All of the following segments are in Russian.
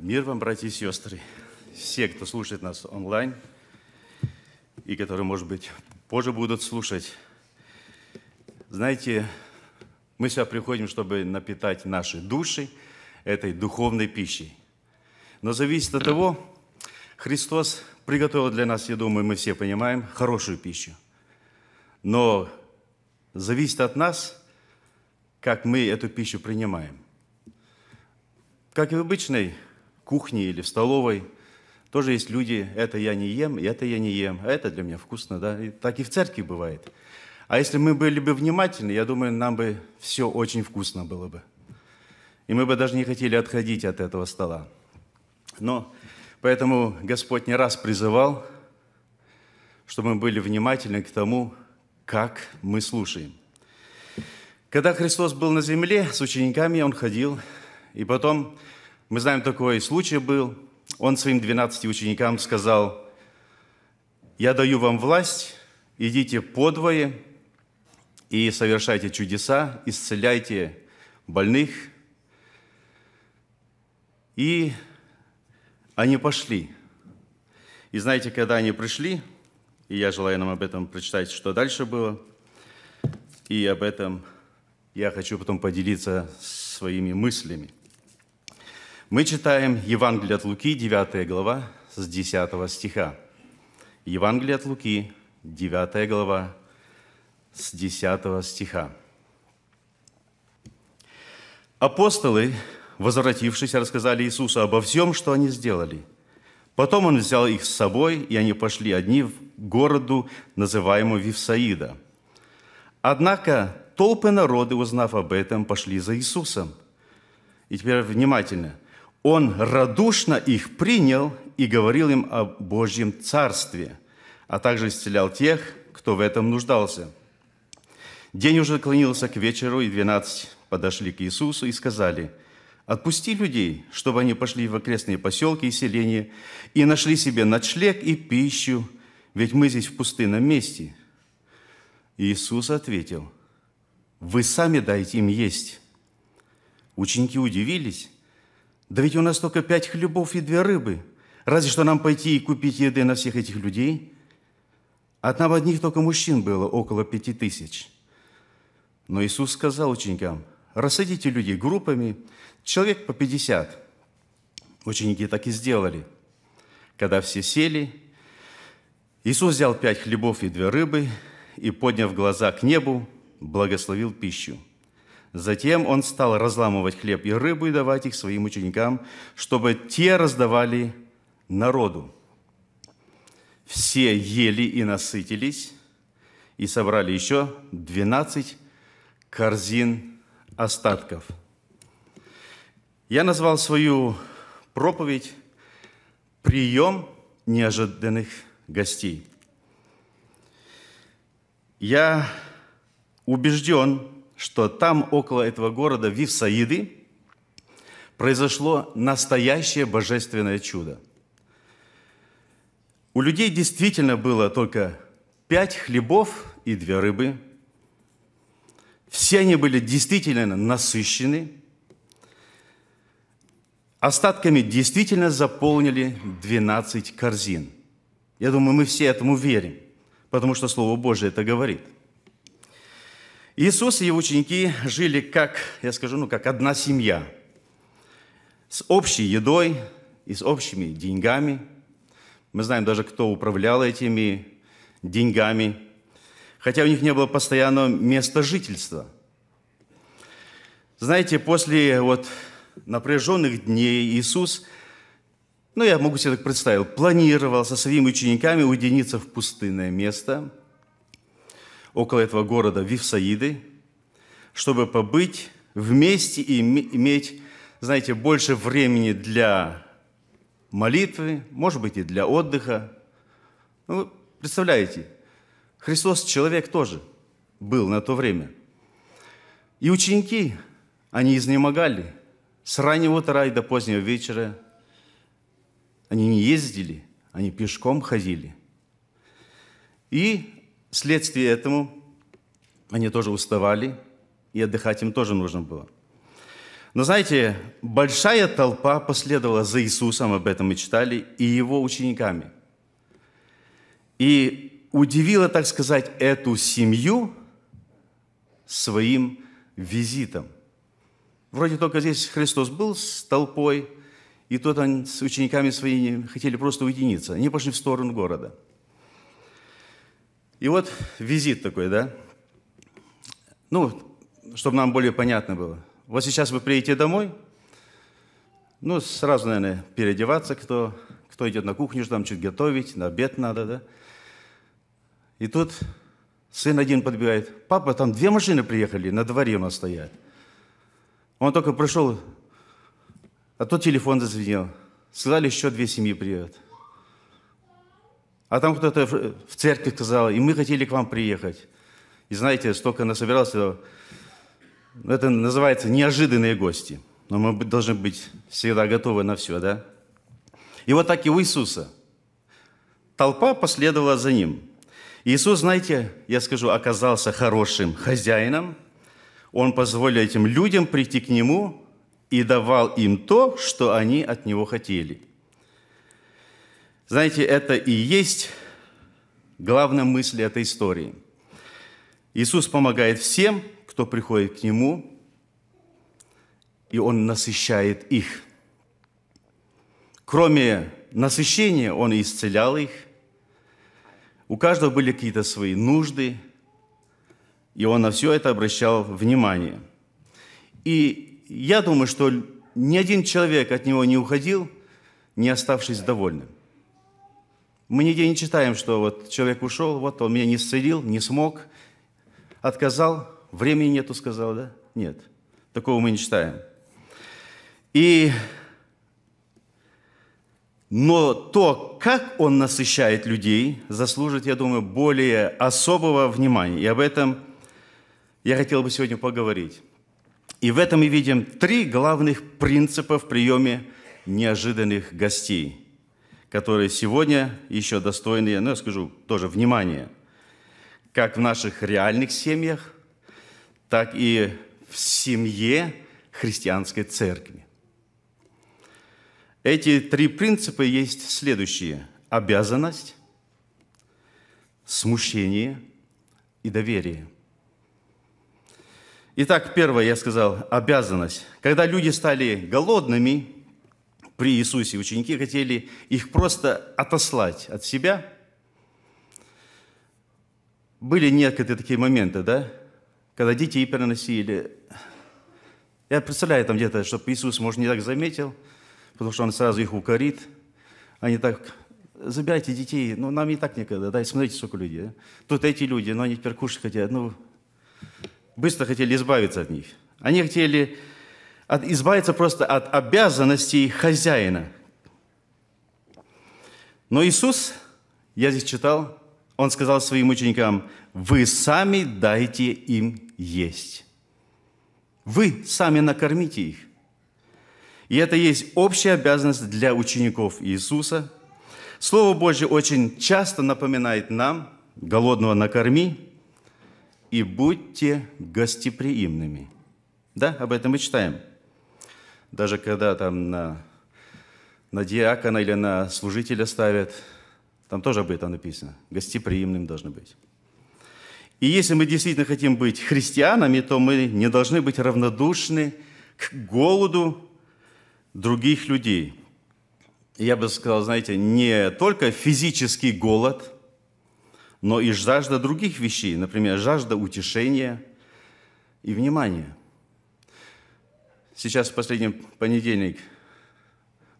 Мир вам, братья и сестры, все, кто слушает нас онлайн и которые, может быть, позже будут слушать. Знаете, мы сюда приходим, чтобы напитать наши души этой духовной пищей. Но зависит от того, Христос приготовил для нас, я думаю, мы все понимаем, хорошую пищу. Но зависит от нас, как мы эту пищу принимаем. Как и в обычной кухне или в столовой тоже есть люди, это я не ем, и это я не ем, а это для меня вкусно, да, и так и в церкви бывает. А если мы были бы внимательны, я думаю, нам бы все очень вкусно было бы. И мы бы даже не хотели отходить от этого стола. Но поэтому Господь не раз призывал, чтобы мы были внимательны к тому, как мы слушаем. Когда Христос был на земле с учениками, Он ходил, и потом мы знаем, такой случай был. Он своим 12 ученикам сказал, «Я даю вам власть, идите по двое и совершайте чудеса, исцеляйте больных». И они пошли. И знаете, когда они пришли, и я желаю нам об этом прочитать, что дальше было, и об этом я хочу потом поделиться своими мыслями. Мы читаем Евангелие от Луки, 9 глава, с 10 стиха. Евангелие от Луки, 9 глава, с 10 стиха. Апостолы, возвратившись, рассказали Иисусу обо всем, что они сделали. Потом он взял их с собой, и они пошли одни в городу, называемую Вифсаида. Однако толпы народы, узнав об этом, пошли за Иисусом. И теперь внимательно – он радушно их принял и говорил им о Божьем Царстве, а также исцелял тех, кто в этом нуждался. День уже клонился к вечеру, и двенадцать подошли к Иисусу и сказали, «Отпусти людей, чтобы они пошли в окрестные поселки и селения и нашли себе ночлег и пищу, ведь мы здесь в пустынном месте». Иисус ответил, «Вы сами дайте им есть». Ученики удивились, да ведь у нас только пять хлебов и две рыбы. Разве что нам пойти и купить еды на всех этих людей? А там одних только мужчин было около пяти тысяч. Но Иисус сказал ученикам, рассадите людей группами, человек по пятьдесят. Ученики так и сделали. Когда все сели, Иисус взял пять хлебов и две рыбы и, подняв глаза к небу, благословил пищу – Затем он стал разламывать хлеб и рыбу и давать их своим ученикам, чтобы те раздавали народу. Все ели и насытились, и собрали еще 12 корзин остатков. Я назвал свою проповедь «Прием неожиданных гостей». Я убежден, что там, около этого города Вифсаиды, произошло настоящее божественное чудо. У людей действительно было только пять хлебов и две рыбы. Все они были действительно насыщены. Остатками действительно заполнили 12 корзин. Я думаю, мы все этому верим, потому что Слово Божие это говорит – Иисус и его ученики жили как, я скажу, ну, как одна семья, с общей едой и с общими деньгами. Мы знаем даже, кто управлял этими деньгами, хотя у них не было постоянного места жительства. Знаете, после вот напряженных дней Иисус – ну, я могу себе так представить, планировал со своими учениками уединиться в пустынное место, около этого города Вифсаиды, чтобы побыть вместе и иметь, знаете, больше времени для молитвы, может быть, и для отдыха. Ну, представляете, Христос человек тоже был на то время. И ученики, они изнемогали. С раннего утра и до позднего вечера они не ездили, они пешком ходили. И Вследствие этому они тоже уставали, и отдыхать им тоже нужно было. Но знаете, большая толпа последовала за Иисусом, об этом мы читали, и его учениками. И удивила, так сказать, эту семью своим визитом. Вроде только здесь Христос был с толпой, и тут они с учениками своими хотели просто уединиться. Они пошли в сторону города – и вот визит такой, да? Ну, чтобы нам более понятно было. Вот сейчас вы приедете домой, ну, сразу, наверное, переодеваться, кто, кто идет на кухню, что там чуть готовить, на обед надо, да? И тут сын один подбегает. Папа, там две машины приехали, на дворе у нас стоят. Он только пришел, а то телефон зазвенел. Сказали, еще две семьи приедут. А там кто-то в церкви сказал, и мы хотели к вам приехать. И знаете, столько насобирался, ну, это называется неожиданные гости. Но мы должны быть всегда готовы на все, да? И вот так и у Иисуса. Толпа последовала за ним. Иисус, знаете, я скажу, оказался хорошим хозяином. Он позволил этим людям прийти к нему и давал им то, что они от него хотели – знаете, это и есть главная мысль этой истории. Иисус помогает всем, кто приходит к Нему, и Он насыщает их. Кроме насыщения, Он исцелял их. У каждого были какие-то свои нужды, и Он на все это обращал внимание. И я думаю, что ни один человек от Него не уходил, не оставшись довольным. Мы нигде не читаем, что вот человек ушел, вот он меня не исцелил, не смог, отказал, времени нету, сказал, да? Нет, такого мы не читаем. И но то, как он насыщает людей, заслужит, я думаю, более особого внимания. И об этом я хотел бы сегодня поговорить. И в этом мы видим три главных принципа в приеме неожиданных гостей которые сегодня еще достойны, ну, я скажу, тоже внимания, как в наших реальных семьях, так и в семье христианской церкви. Эти три принципа есть следующие. Обязанность, смущение и доверие. Итак, первое я сказал – обязанность. Когда люди стали голодными, при Иисусе. Ученики хотели их просто отослать от себя. Были некоторые такие моменты, да, когда детей переносили. Я представляю там где-то, чтобы Иисус, может, не так заметил, потому что Он сразу их укорит. Они так, забирайте детей, ну, нам и так некогда, да, и смотрите, сколько людей. Да? Тут эти люди, но ну, они теперь кушать хотят, ну, быстро хотели избавиться от них. Они хотели от, избавиться просто от обязанностей хозяина. Но Иисус, я здесь читал, он сказал своим ученикам, вы сами дайте им есть. Вы сами накормите их. И это есть общая обязанность для учеников Иисуса. Слово Божье очень часто напоминает нам, голодного накорми и будьте гостеприимными. Да, об этом мы читаем даже когда там на, на диакона или на служителя ставят, там тоже об этом написано. Гостеприимным должны быть. И если мы действительно хотим быть христианами, то мы не должны быть равнодушны к голоду других людей. Я бы сказал, знаете, не только физический голод, но и жажда других вещей, например, жажда утешения и внимания. Сейчас в последний понедельник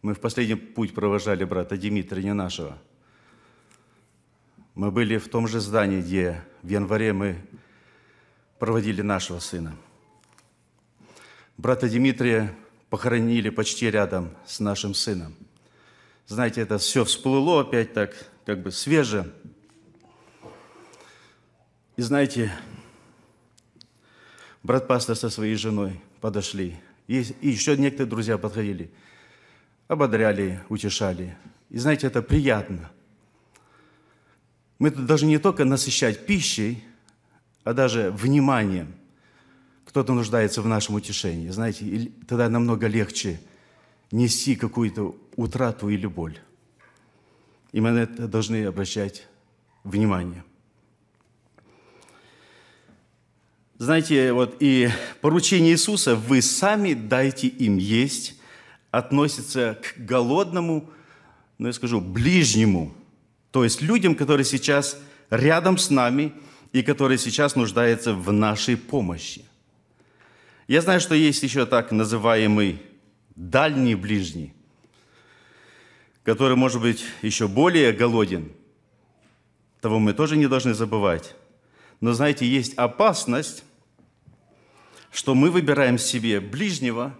мы в последний путь провожали брата Дмитрия не нашего. Мы были в том же здании, где в январе мы проводили нашего сына. Брата Дмитрия похоронили почти рядом с нашим сыном. Знаете, это все всплыло опять так, как бы свеже. И знаете, брат пастор со своей женой подошли – и, еще некоторые друзья подходили, ободряли, утешали. И знаете, это приятно. Мы тут даже не только насыщать пищей, а даже вниманием. Кто-то нуждается в нашем утешении. Знаете, и тогда намного легче нести какую-то утрату или боль. и мы на это должны обращать внимание. Знаете, вот и поручение Иисуса «Вы сами дайте им есть» относится к голодному, но ну, я скажу, ближнему, то есть людям, которые сейчас рядом с нами и которые сейчас нуждаются в нашей помощи. Я знаю, что есть еще так называемый дальний ближний, который, может быть, еще более голоден. Того мы тоже не должны забывать. Но знаете, есть опасность, что мы выбираем себе ближнего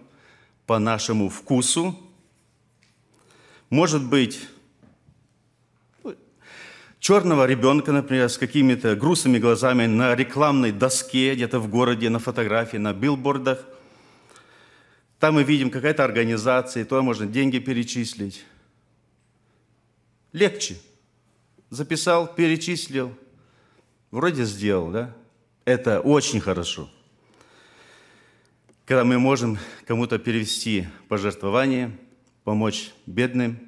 по нашему вкусу. Может быть, ну, черного ребенка, например, с какими-то грустными глазами на рекламной доске где-то в городе, на фотографии, на билбордах. Там мы видим какая-то организация, то можно деньги перечислить. Легче. Записал, перечислил – Вроде сделал, да? Это очень хорошо. Когда мы можем кому-то перевести пожертвование, помочь бедным,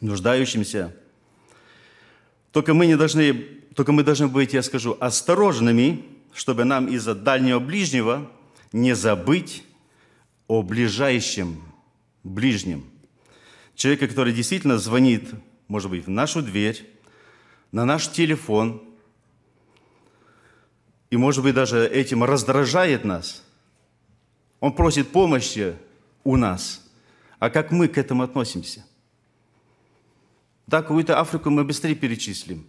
нуждающимся. Только мы не должны, только мы должны быть, я скажу, осторожными, чтобы нам из-за дальнего ближнего не забыть о ближайшем, ближнем. Человека, который действительно звонит, может быть, в нашу дверь, на наш телефон – и, может быть, даже этим раздражает нас. Он просит помощи у нас. А как мы к этому относимся? Да, какую-то Африку мы быстрее перечислим.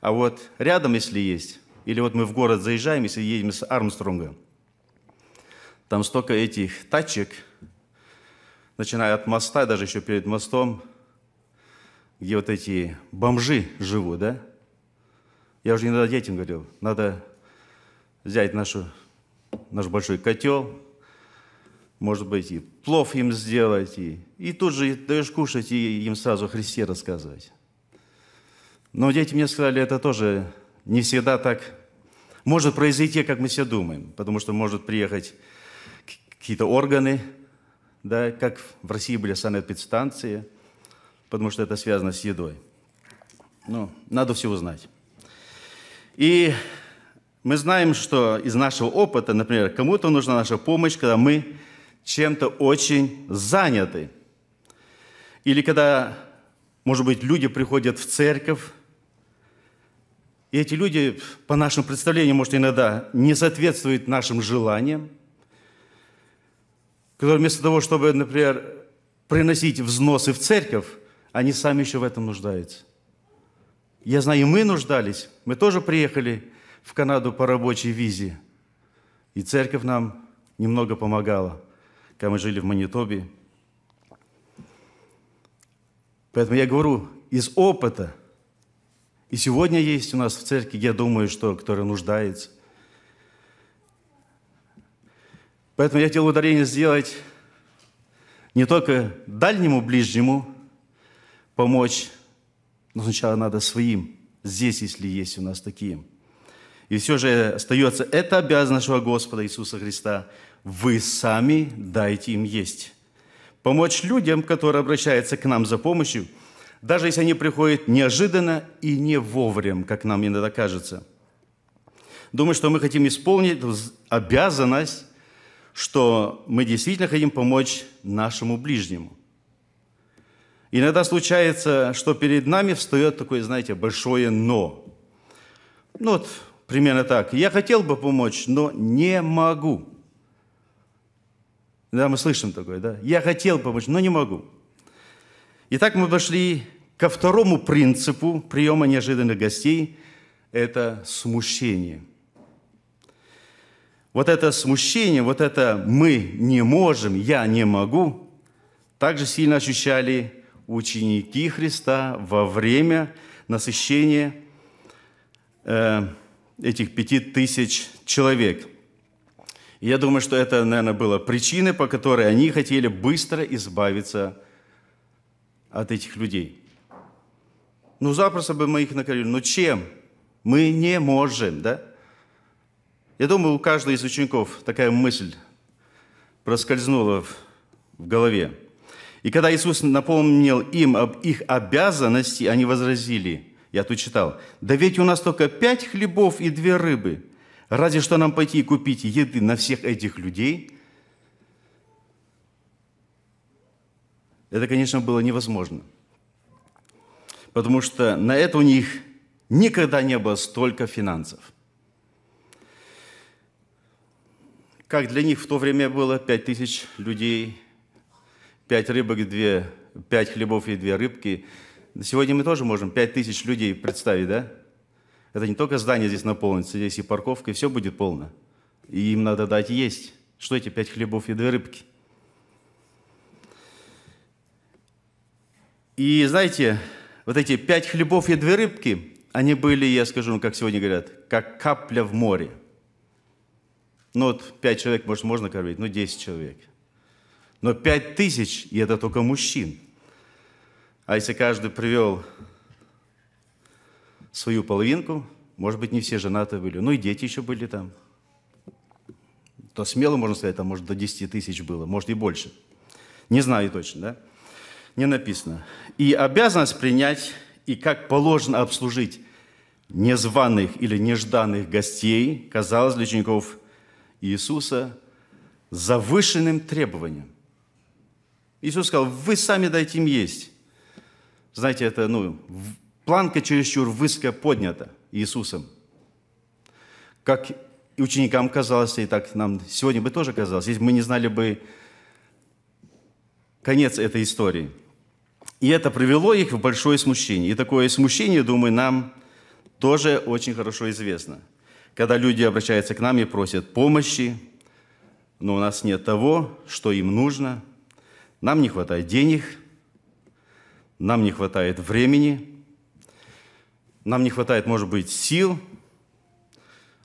А вот рядом, если есть, или вот мы в город заезжаем, если едем с Армстронга, там столько этих тачек, начиная от моста, даже еще перед мостом, где вот эти бомжи живут, да? Я уже иногда детям говорил, надо взять нашу, наш большой котел, может быть, и плов им сделать, и, и тут же даешь кушать и им сразу о Христе рассказывать. Но дети мне сказали, это тоже не всегда так может произойти, как мы все думаем, потому что может приехать какие-то органы, да, как в России были санэпидстанции, потому что это связано с едой. Ну, надо все узнать. И мы знаем, что из нашего опыта, например, кому-то нужна наша помощь, когда мы чем-то очень заняты. Или когда, может быть, люди приходят в церковь, и эти люди, по нашему представлению, может, иногда не соответствуют нашим желаниям, которые вместо того, чтобы, например, приносить взносы в церковь, они сами еще в этом нуждаются. Я знаю, мы нуждались, мы тоже приехали – в Канаду по рабочей визе. И церковь нам немного помогала, когда мы жили в Манитобе. Поэтому я говорю из опыта. И сегодня есть у нас в церкви, я думаю, что которая нуждается. Поэтому я хотел ударение сделать не только дальнему, ближнему помочь, но сначала надо своим, здесь, если есть у нас такие – и все же остается это обязанность нашего Господа Иисуса Христа. Вы сами дайте им есть. Помочь людям, которые обращаются к нам за помощью, даже если они приходят неожиданно и не вовремя, как нам иногда кажется. Думаю, что мы хотим исполнить обязанность, что мы действительно хотим помочь нашему ближнему – Иногда случается, что перед нами встает такое, знаете, большое «но». Ну вот примерно так. Я хотел бы помочь, но не могу. Да, мы слышим такое, да? Я хотел помочь, но не могу. Итак, мы пошли ко второму принципу приема неожиданных гостей – это смущение. Вот это смущение, вот это «мы не можем», «я не могу» также сильно ощущали ученики Христа во время насыщения э, этих пяти тысяч человек. И я думаю, что это, наверное, было причиной, по которой они хотели быстро избавиться от этих людей. Ну, запросто бы мы их накормили. Но чем? Мы не можем, да? Я думаю, у каждого из учеников такая мысль проскользнула в голове. И когда Иисус напомнил им об их обязанности, они возразили – я тут читал, да ведь у нас только пять хлебов и две рыбы. Разве что нам пойти и купить еды на всех этих людей? Это, конечно, было невозможно. Потому что на это у них никогда не было столько финансов. Как для них в то время было пять тысяч людей, пять рыбок, две, пять хлебов и две рыбки – Сегодня мы тоже можем 5 тысяч людей представить, да? Это не только здание здесь наполнится, здесь и парковка, и все будет полно. И им надо дать есть. Что эти пять хлебов и две рыбки? И знаете, вот эти пять хлебов и две рыбки, они были, я скажу вам, как сегодня говорят, как капля в море. Ну вот пять человек, может, можно кормить, ну десять человек. Но пять тысяч, и это только мужчин – а если каждый привел свою половинку, может быть, не все женаты были, ну и дети еще были там, то смело можно сказать, там, может, до 10 тысяч было, может, и больше. Не знаю точно, да? Не написано. И обязанность принять, и как положено обслужить незваных или нежданных гостей, казалось для учеников Иисуса завышенным требованием. Иисус сказал, вы сами дайте им есть знаете, это, ну, планка чересчур выско поднята Иисусом. Как и ученикам казалось, и так нам сегодня бы тоже казалось, если бы мы не знали бы конец этой истории. И это привело их в большое смущение. И такое смущение, думаю, нам тоже очень хорошо известно. Когда люди обращаются к нам и просят помощи, но у нас нет того, что им нужно, нам не хватает денег – нам не хватает времени, нам не хватает, может быть, сил,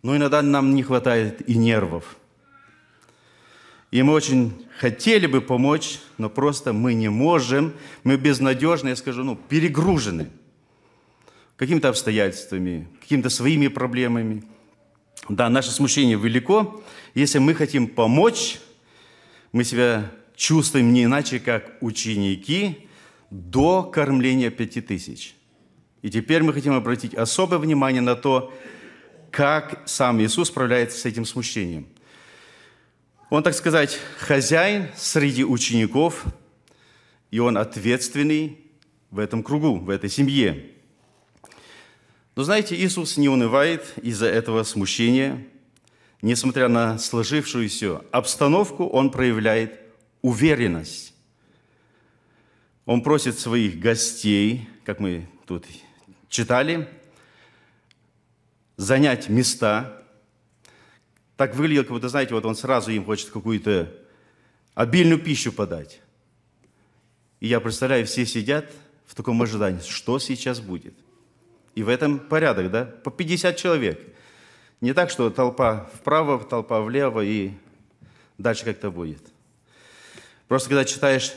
но иногда нам не хватает и нервов. И мы очень хотели бы помочь, но просто мы не можем, мы безнадежны, я скажу, ну, перегружены какими-то обстоятельствами, какими-то своими проблемами. Да, наше смущение велико. Если мы хотим помочь, мы себя чувствуем не иначе, как ученики, до кормления пяти тысяч. И теперь мы хотим обратить особое внимание на то, как сам Иисус справляется с этим смущением. Он, так сказать, хозяин среди учеников, и он ответственный в этом кругу, в этой семье. Но знаете, Иисус не унывает из-за этого смущения. Несмотря на сложившуюся обстановку, он проявляет уверенность. Он просит своих гостей, как мы тут читали, занять места. Так выглядел, как будто, знаете, вот он сразу им хочет какую-то обильную пищу подать. И я представляю, все сидят в таком ожидании, что сейчас будет. И в этом порядок, да? По 50 человек. Не так, что толпа вправо, толпа влево, и дальше как-то будет. Просто когда читаешь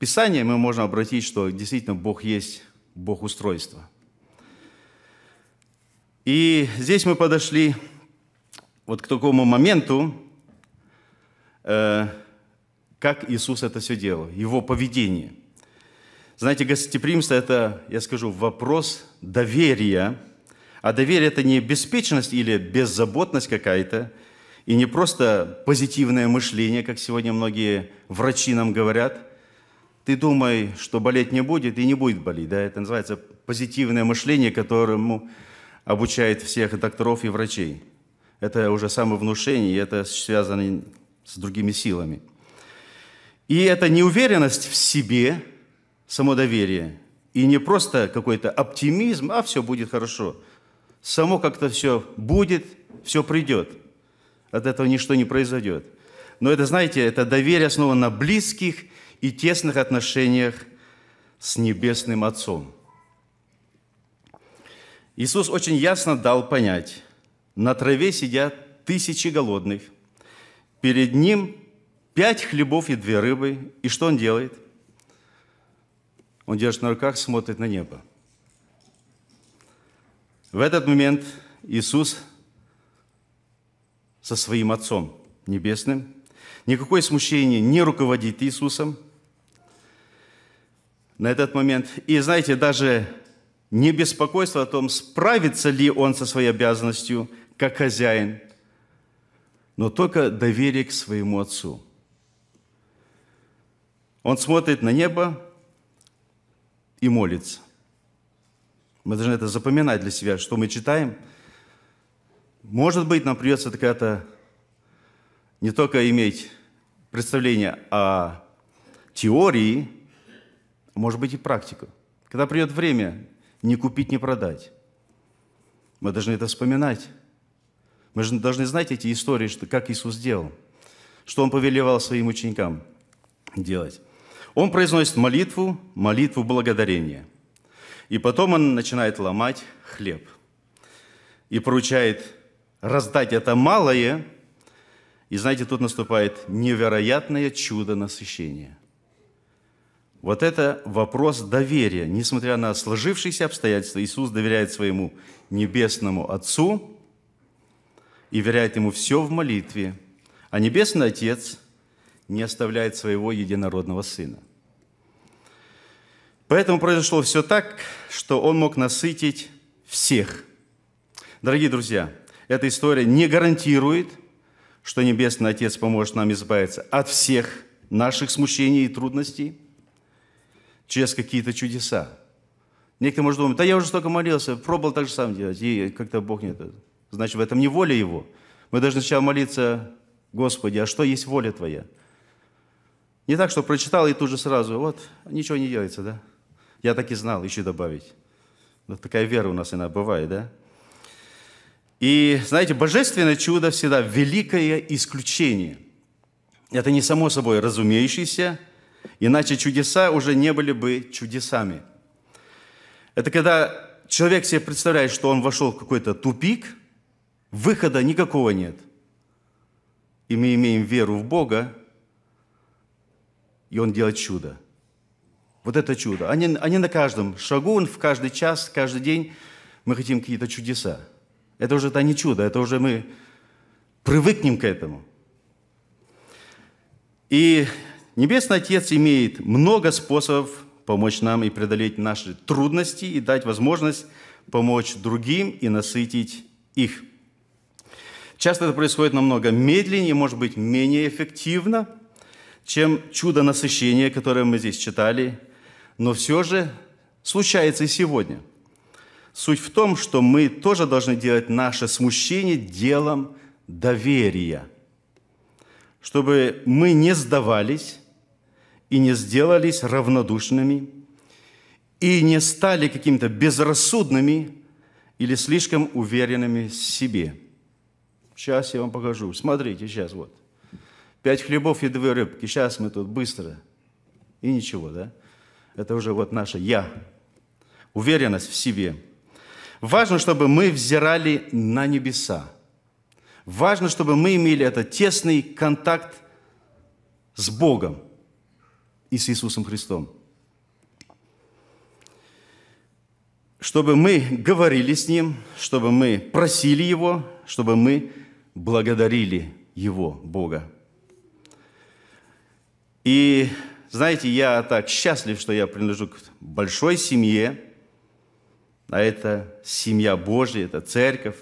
Писание мы можем обратить, что действительно Бог есть Бог устройства. И здесь мы подошли вот к такому моменту, э, как Иисус это все делал, его поведение. Знаете, гостеприимство – это, я скажу, вопрос доверия. А доверие – это не беспечность или беззаботность какая-то, и не просто позитивное мышление, как сегодня многие врачи нам говорят – ты думай, что болеть не будет, и не будет болеть. Да? Это называется позитивное мышление, которому обучает всех и докторов, и врачей. Это уже самовнушение, и это связано с другими силами. И это неуверенность в себе, самодоверие, и не просто какой-то оптимизм, а все будет хорошо. Само как-то все будет, все придет. От этого ничто не произойдет. Но это, знаете, это доверие основано на близких – и тесных отношениях с Небесным Отцом. Иисус очень ясно дал понять, на траве сидят тысячи голодных, перед Ним пять хлебов и две рыбы, и что Он делает? Он держит на руках, смотрит на небо. В этот момент Иисус со своим Отцом Небесным, никакое смущение не руководит Иисусом – на этот момент. И знаете, даже не беспокойство о том, справится ли он со своей обязанностью как хозяин, но только доверие к своему отцу. Он смотрит на небо и молится. Мы должны это запоминать для себя, что мы читаем. Может быть, нам придется когда-то не только иметь представление о теории, может быть, и практику. Когда придет время, не купить, не продать. Мы должны это вспоминать. Мы же должны знать эти истории, что, как Иисус делал, что Он повелевал своим ученикам делать. Он произносит молитву, молитву благодарения. И потом он начинает ломать хлеб и поручает раздать это малое. И знаете, тут наступает невероятное чудо насыщения. Вот это вопрос доверия. Несмотря на сложившиеся обстоятельства, Иисус доверяет своему небесному Отцу и веряет Ему все в молитве. А небесный Отец не оставляет своего единородного Сына. Поэтому произошло все так, что Он мог насытить всех. Дорогие друзья, эта история не гарантирует, что Небесный Отец поможет нам избавиться от всех наших смущений и трудностей – через какие-то чудеса. Некто может думать, да я уже столько молился, пробовал так же сам делать, и как-то Бог нет. Значит, в этом не воля Его. Мы должны сначала молиться, Господи, а что есть воля Твоя? Не так, что прочитал и тут же сразу, вот, ничего не делается, да? Я так и знал, еще добавить. Вот такая вера у нас иногда бывает, да? И, знаете, божественное чудо всегда великое исключение. Это не само собой разумеющееся, Иначе чудеса уже не были бы чудесами. Это когда человек себе представляет, что он вошел в какой-то тупик, выхода никакого нет. И мы имеем веру в Бога, и Он делает чудо. Вот это чудо. Они, они на каждом шагу, в каждый час, каждый день мы хотим какие-то чудеса. Это уже это не чудо, это уже мы привыкнем к этому. И Небесный Отец имеет много способов помочь нам и преодолеть наши трудности и дать возможность помочь другим и насытить их. Часто это происходит намного медленнее, может быть, менее эффективно, чем чудо насыщения, которое мы здесь читали, но все же случается и сегодня. Суть в том, что мы тоже должны делать наше смущение делом доверия, чтобы мы не сдавались, и не сделались равнодушными, и не стали какими-то безрассудными или слишком уверенными в себе. Сейчас я вам покажу. Смотрите, сейчас вот. Пять хлебов и две рыбки. Сейчас мы тут быстро. И ничего, да? Это уже вот наше «я». Уверенность в себе. Важно, чтобы мы взирали на небеса. Важно, чтобы мы имели этот тесный контакт с Богом – и с Иисусом Христом. Чтобы мы говорили с Ним, чтобы мы просили Его, чтобы мы благодарили Его, Бога. И знаете, я так счастлив, что я принадлежу к большой семье, а это семья Божья, это церковь,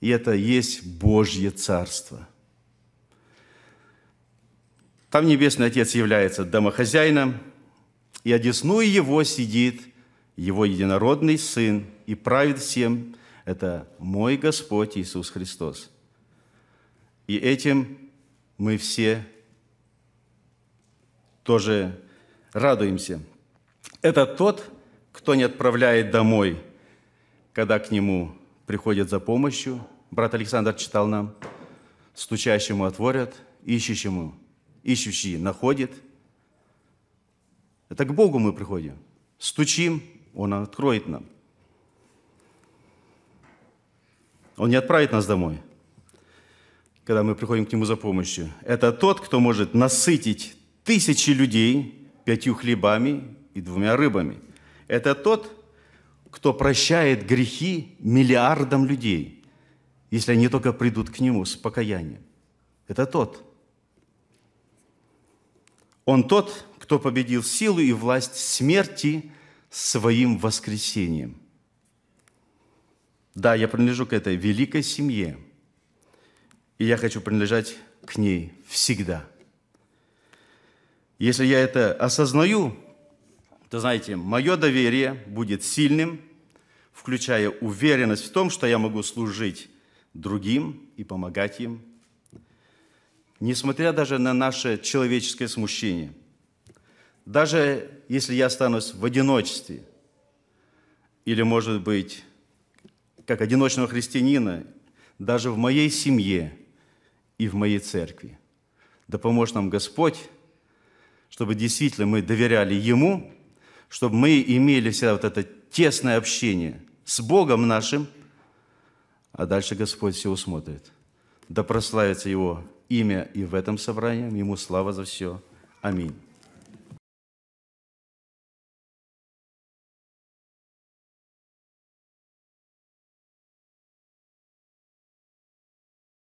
и это есть Божье Царство – там Небесный Отец является домохозяином, и одесную его сидит его единородный Сын и правит всем. Это мой Господь Иисус Христос. И этим мы все тоже радуемся. Это тот, кто не отправляет домой, когда к нему приходят за помощью. Брат Александр читал нам, стучащему отворят, ищущему – ищущий находит. Это к Богу мы приходим. Стучим, Он откроет нам. Он не отправит нас домой, когда мы приходим к Нему за помощью. Это тот, кто может насытить тысячи людей пятью хлебами и двумя рыбами. Это тот, кто прощает грехи миллиардам людей, если они только придут к Нему с покаянием. Это тот – он тот, кто победил силу и власть смерти своим воскресением. Да, я принадлежу к этой великой семье, и я хочу принадлежать к ней всегда. Если я это осознаю, то, знаете, мое доверие будет сильным, включая уверенность в том, что я могу служить другим и помогать им несмотря даже на наше человеческое смущение. Даже если я останусь в одиночестве, или, может быть, как одиночного христианина, даже в моей семье и в моей церкви. Да поможет нам Господь, чтобы действительно мы доверяли Ему, чтобы мы имели всегда вот это тесное общение с Богом нашим, а дальше Господь все усмотрит. Да прославится Его имя и в этом собрании. Ему слава за все. Аминь.